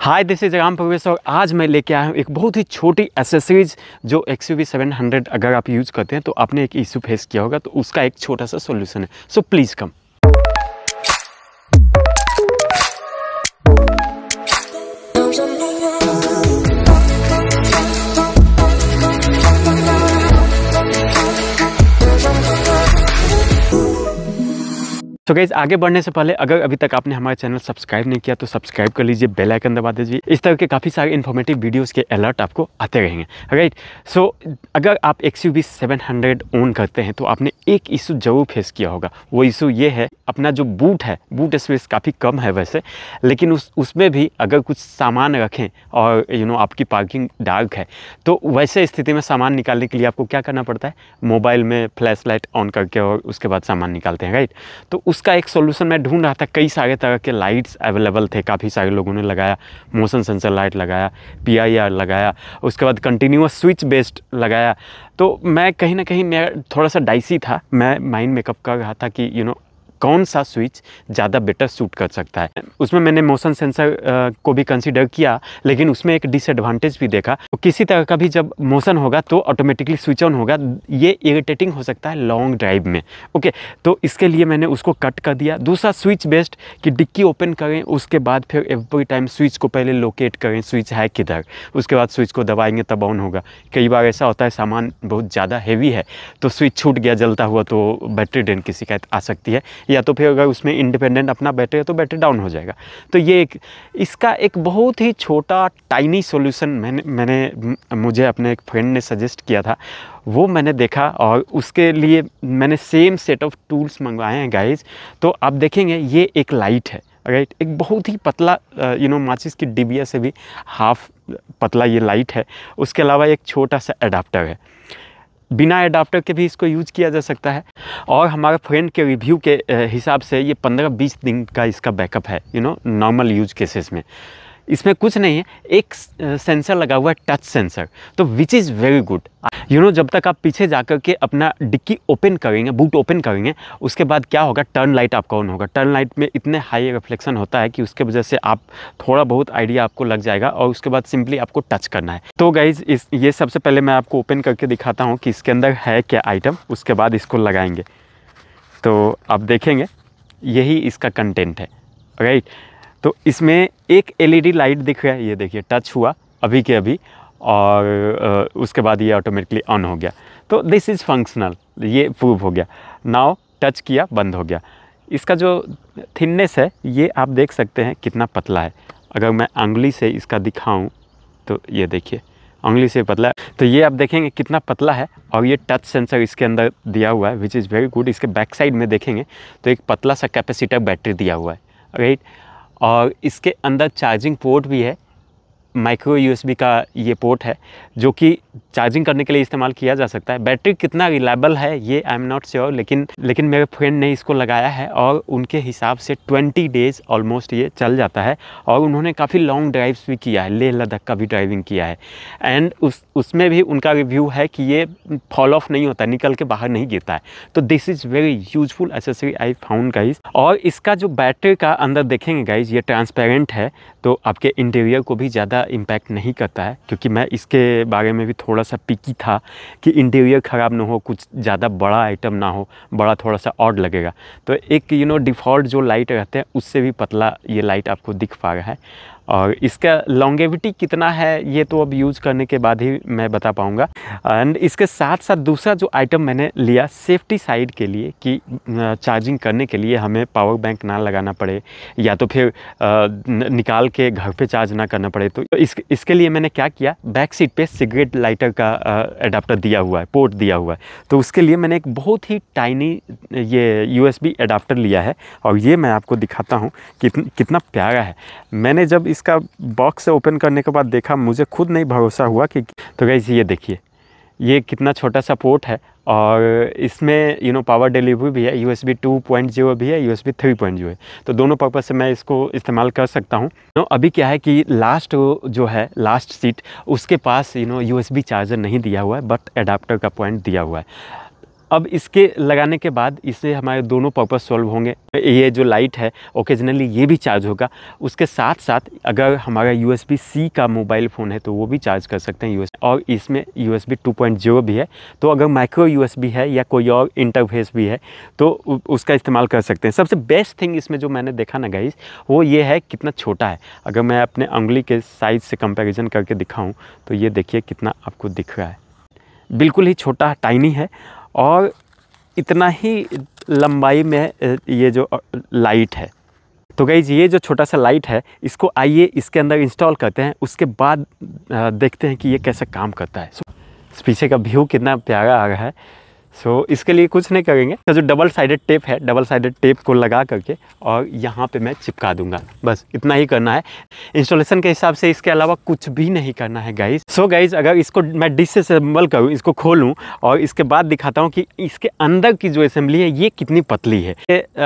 Hi this is Ram प्रवेश और आज मैं लेके आया हूँ एक बहुत ही छोटी एसेसरीज जो एक्स यू सेवन हंड्रेड अगर आप यूज़ करते हैं तो आपने एक इशू फेस किया होगा तो उसका एक छोटा सा सोल्यूशन है so please come so guys आगे बढ़ने से पहले अगर अभी तक आपने हमारे चैनल सब्सक्राइब नहीं किया तो सब्सक्राइब कर लीजिए बेल आइकन दबा दीजिए इस तरह के काफ़ी सारे इन्फॉर्मेटिव वीडियोस के अलर्ट आपको आते रहेंगे राइट सो so, अगर आप एक्स यू ओन करते हैं तो आपने एक इशू जरूर फेस किया होगा वो इशू ये है अपना जो बूट है बूट स्पेस काफ़ी कम है वैसे लेकिन उस उसमें भी अगर कुछ सामान रखें और यू you नो know, आपकी पार्किंग डार्क है तो वैसे स्थिति में सामान निकालने के लिए आपको क्या करना पड़ता है मोबाइल में फ्लैश लाइट ऑन करके और उसके बाद सामान निकालते हैं राइट तो उस उसका एक सोल्यूशन मैं ढूंढ रहा था कई सारे तरह के लाइट्स अवेलेबल थे काफ़ी सारे लोगों ने लगाया मोशन सेंसर लाइट लगाया पी लगाया उसके बाद कंटिन्यूस स्विच बेस्ड लगाया तो मैं कहीं ना कहीं मैं थोड़ा सा डाइसी था मैं माइंड मेकअप कर रहा था कि यू you नो know, कौन सा स्विच ज़्यादा बेटर सूट कर सकता है उसमें मैंने मोशन सेंसर को भी कंसिडर किया लेकिन उसमें एक डिसएडवांटेज भी देखा तो किसी तरह का भी जब मोशन होगा तो ऑटोमेटिकली स्विच ऑन होगा ये इरिटेटिंग हो सकता है लॉन्ग ड्राइव में ओके तो इसके लिए मैंने उसको कट कर दिया दूसरा स्विच बेस्ट कि डिक्की ओपन करें उसके बाद फिर एवरी टाइम स्विच को पहले लोकेट करें स्विच है किधर उसके बाद स्विच को दबाएंगे तब ऑन होगा कई बार ऐसा होता है सामान बहुत ज़्यादा हैवी है तो स्विच छूट गया जलता हुआ तो बैटरी ड्रेन की शिकायत आ सकती है या तो फिर अगर उसमें इंडिपेंडेंट अपना बैटरी है तो बैटरी डाउन हो जाएगा तो ये एक इसका एक बहुत ही छोटा टाइनी सोल्यूशन मैंने मैंने मुझे अपने एक फ्रेंड ने सजेस्ट किया था वो मैंने देखा और उसके लिए मैंने सेम सेट ऑफ टूल्स मंगवाए हैं गाइज तो आप देखेंगे ये एक लाइट है राइट एक बहुत ही पतला यू नो माचिस की डिबिया से भी हाफ पतला ये लाइट है उसके अलावा एक छोटा सा अडाप्टर है बिना एडाप्टर के भी इसको यूज किया जा सकता है और हमारे फ्रेंड के रिव्यू के हिसाब से ये 15-20 दिन का इसका बैकअप है you know normal use cases में इसमें कुछ नहीं है एक सेंसर लगा हुआ है टच सेंसर तो which is very good you know जब तक आप पीछे जा कर के अपना डिक्की ओपन करेंगे बूट ओपन करेंगे उसके बाद क्या होगा टर्न लाइट आपका ऑन होगा टर्न लाइट में इतने हाई रिफ्लेक्शन होता है कि उसके वजह से आप थोड़ा बहुत आइडिया आपको लग जाएगा और उसके बाद सिंपली आपको टच करना है तो गाइज इस ये सबसे पहले मैं आपको ओपन करके दिखाता हूँ कि इसके अंदर है क्या आइटम उसके बाद इसको लगाएंगे तो आप देखेंगे यही इसका कंटेंट है राइट right? तो इसमें एक एलईडी लाइट e दिख रहा है ये देखिए टच हुआ अभी के अभी और उसके बाद ये ऑटोमेटिकली ऑन हो गया तो दिस इज़ फंक्शनल ये प्रूव हो गया नाव टच किया बंद हो गया इसका जो थिननेस है ये आप देख सकते हैं कितना पतला है अगर मैं अंगली से इसका दिखाऊं तो ये देखिए अंगली से पतला है तो ये आप देखेंगे कितना पतला है और ये टच सेंसर इसके अंदर दिया हुआ है विच इज़ वेरी गुड इसके बैक साइड में देखेंगे तो एक पतला सा कैपेसिटर बैटरी दिया हुआ है राइट right? और इसके अंदर चार्जिंग पोर्ट भी है माइक्रो यूएसबी का ये पोर्ट है जो कि चार्जिंग करने के लिए इस्तेमाल किया जा सकता है बैटरी कितना रिलायबल है ये आई एम नॉट श्योर लेकिन लेकिन मेरे फ्रेंड ने इसको लगाया है और उनके हिसाब से 20 डेज़ ऑलमोस्ट ये चल जाता है और उन्होंने काफ़ी लॉन्ग ड्राइव्स भी किया है लेह लद्दाख का भी ड्राइविंग किया है एंड उस उसमें भी उनका रिव्यू है कि ये फॉल ऑफ नहीं होता निकल के बाहर नहीं गिरता है तो this is very useful accessory I found guys और इसका जो बैटरी का अंदर देखेंगे गाइज ये ट्रांसपेरेंट है तो आपके इंटीरियर को भी ज़्यादा इम्पैक्ट नहीं करता है क्योंकि मैं इसके बारे में भी थोड़ा सा पिकी था कि इंटीरियर ख़राब ना हो कुछ ज़्यादा बड़ा आइटम ना हो बड़ा थोड़ा सा ऑड लगेगा तो एक यू नो डिफ़ॉल्ट जो लाइट रहते हैं उससे भी पतला ये लाइट आपको दिख पा रहा है और इसका लॉन्गेविटी कितना है ये तो अब यूज़ करने के बाद ही मैं बता पाऊँगा एंड इसके साथ साथ दूसरा जो आइटम मैंने लिया सेफ्टी साइड के लिए कि चार्जिंग करने के लिए हमें पावर बैंक ना लगाना पड़े या तो फिर निकाल के घर पे चार्ज ना करना पड़े तो इस इसके लिए मैंने क्या किया बैक सीट पे सिगरेट लाइटर का अडाप्टर दिया हुआ है पोर्ट दिया हुआ है तो उसके लिए मैंने एक बहुत ही टाइनी ये यू एडाप्टर लिया है और ये मैं आपको दिखाता हूँ कितना प्यारा है मैंने जब इस इसका बॉक्स से ओपन करने के बाद देखा मुझे खुद नहीं भरोसा हुआ कि तो गई ये देखिए ये कितना छोटा सा पोर्ट है और इसमें यू नो पावर डिलीवरी भी है U S B two point भी है U S B three point तो दोनों पर्पज़ से मैं इसको इस्तेमाल कर सकता हूँ नो तो अभी क्या है कि लास्ट जो है लास्ट सीट उसके पास you know U S B charger नहीं दिया हुआ है बट एडाप्टर का पॉइंट दिया हुआ है अब इसके लगाने के बाद इसे हमारे दोनों पर्पज सॉल्व होंगे ये जो लाइट है ओकेजनली ये भी चार्ज होगा उसके साथ साथ अगर हमारा यू सी का मोबाइल फ़ोन है तो वो भी चार्ज कर सकते हैं यू और इसमें यू एस भी है तो अगर माइक्रो यू है या कोई और इंटरफेस भी है तो उसका इस्तेमाल कर सकते हैं सबसे बेस्ट थिंग इसमें जो मैंने देखा ना गाइस वो ये है कितना छोटा है अगर मैं अपने उंगली के साइज़ से कंपेरिजन करके दिखाऊँ तो ये देखिए कितना आपको दिख रहा है बिल्कुल ही छोटा टाइनी है और इतना ही लंबाई में ये जो लाइट है तो गई ये जो छोटा सा लाइट है इसको आइए इसके अंदर इंस्टॉल करते हैं उसके बाद देखते हैं कि ये कैसे काम करता है पीछे का व्यू कितना प्यारा आ रहा है सो so, इसके लिए कुछ नहीं करेंगे तो जो डबल साइडेड टेप है डबल साइडेड टेप को लगा करके और यहाँ पे मैं चिपका दूंगा बस इतना ही करना है इंस्टॉलेशन के हिसाब से इसके अलावा कुछ भी नहीं करना है गाइज सो गाइज अगर इसको मैं डिसअसेंबल करूँ इसको खोलूँ और इसके बाद दिखाता हूँ कि इसके अंदर की जो असेंबली है ये कितनी पतली है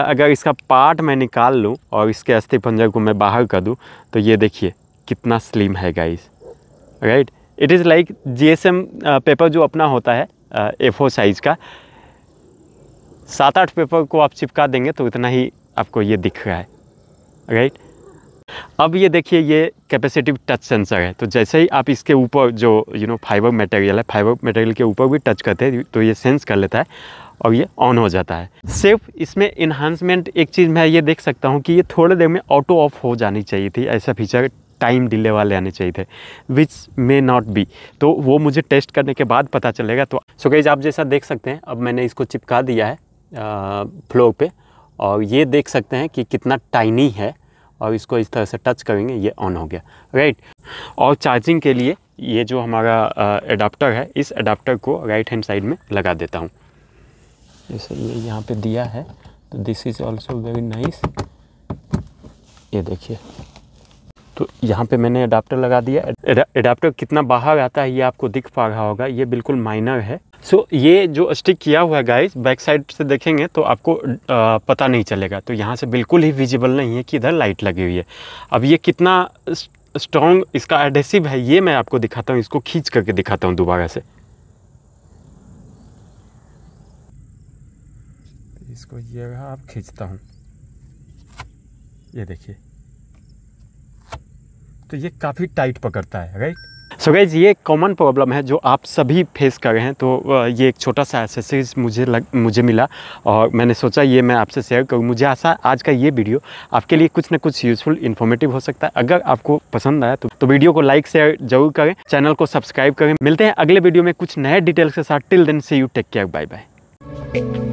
अगर इसका पार्ट मैं निकाल लूँ और इसके अस्थि पंजर को मैं बाहर कर दूँ तो ये देखिए कितना स्लिम है guys right it is like जी पेपर जो अपना होता है ए साइज़ का सात आठ पेपर को आप चिपका देंगे तो उतना ही आपको ये दिख रहा है राइट अब ये देखिए ये कैपेसिटिव टच सेंसर है तो जैसे ही आप इसके ऊपर जो यू नो फाइबर मटेरियल है फाइबर मटेरियल के ऊपर भी टच करते हैं तो ये सेंस कर लेता है और ये ऑन हो जाता है सिर्फ इसमें इन्हांसमेंट एक चीज़ मैं ये देख सकता हूँ कि ये थोड़ी देर में ऑटो ऑफ हो जानी चाहिए थी ऐसा फीचर टाइम डिले वाले आने चाहिए थे विच मे नॉट बी तो वो मुझे टेस्ट करने के बाद पता चलेगा तो सो आप जैसा देख सकते हैं अब मैंने इसको चिपका दिया है फ्लो पे और ये देख सकते हैं कि कितना टाइनी है और इसको इस तरह से टच करेंगे ये ऑन हो गया राइट और चार्जिंग के लिए ये जो हमारा एडाप्टर है इस एडाप्टर को राइट हैंड साइड में लगा देता हूँ जैसे ये यहाँ पे दिया है तो this is also very nice ये देखिए यहाँ पे मैंने अडाप्टर लगा दिया अडाप्टर कितना बाहर आता है ये आपको दिख पा रहा होगा ये बिल्कुल माइनर है सो so, ये जो स्टिक किया हुआ है गाइस बैक साइड से देखेंगे तो आपको आ, पता नहीं चलेगा तो यहाँ से बिल्कुल ही विजिबल नहीं है कि इधर लाइट लगी हुई है अब ये कितना स्ट्रॉन्ग इसका एडेसिव है ये मैं आपको दिखाता हूँ इसको खींच करके दिखाता हूँ दोबारा से इसको ये आप खींचता हूँ ये देखिए तो ये काफ़ी टाइट पकड़ता है राइट सो so गाइज ये कॉमन प्रॉब्लम है जो आप सभी फेस कर रहे हैं तो ये एक छोटा सा एसेसरीज मुझे लग मुझे मिला और मैंने सोचा ये मैं आपसे शेयर करूँ मुझे आशा आज का ये वीडियो आपके लिए कुछ ना कुछ यूज़फुल इन्फॉर्मेटिव हो सकता है अगर आपको पसंद आया तो, तो वीडियो को लाइक शेयर जरूर करें चैनल को सब्सक्राइब करें मिलते हैं अगले वीडियो में कुछ नए डिटेल्स के साथ till then say you take care bye bye